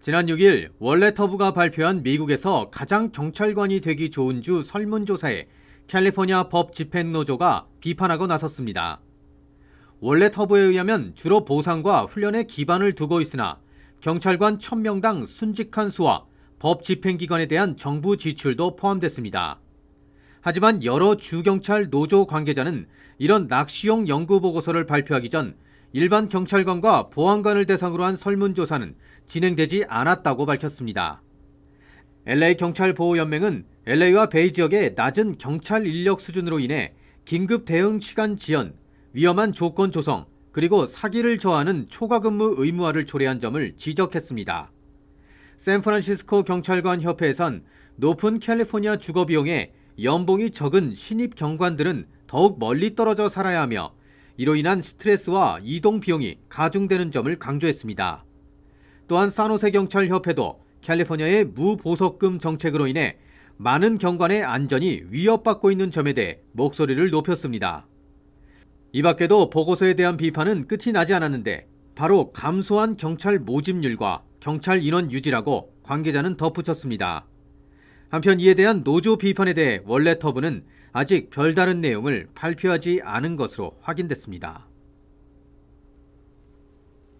지난 6일 월레터브가 발표한 미국에서 가장 경찰관이 되기 좋은 주 설문조사에 캘리포니아 법 집행노조가 비판하고 나섰습니다. 월레터브에 의하면 주로 보상과 훈련에 기반을 두고 있으나 경찰관 1000명당 순직한 수와 법 집행기관에 대한 정부 지출도 포함됐습니다. 하지만 여러 주경찰 노조 관계자는 이런 낚시용 연구보고서를 발표하기 전 일반 경찰관과 보안관을 대상으로 한 설문조사는 진행되지 않았다고 밝혔습니다. LA 경찰 보호 연맹은 LA와 베이 지역의 낮은 경찰 인력 수준으로 인해 긴급 대응 시간 지연, 위험한 조건 조성, 그리고 사기를 저하는 초과 근무 의무화를 초래한 점을 지적했습니다. 샌프란시스코 경찰관 협회에선 높은 캘리포니아 주거 비용에 연봉이 적은 신입 경관들은 더욱 멀리 떨어져 살아야 하며 이로 인한 스트레스와 이동 비용이 가중되는 점을 강조했습니다. 또한 산호세 경찰 협회도 캘리포니아의 무보석금 정책으로 인해 많은 경관의 안전이 위협받고 있는 점에 대해 목소리를 높였습니다. 이 밖에도 보고서에 대한 비판은 끝이 나지 않았는데 바로 감소한 경찰 모집률과 경찰 인원 유지라고 관계자는 덧붙였습니다. 한편 이에 대한 노조 비판에 대해 원래 터브는 아직 별다른 내용을 발표하지 않은 것으로 확인됐습니다.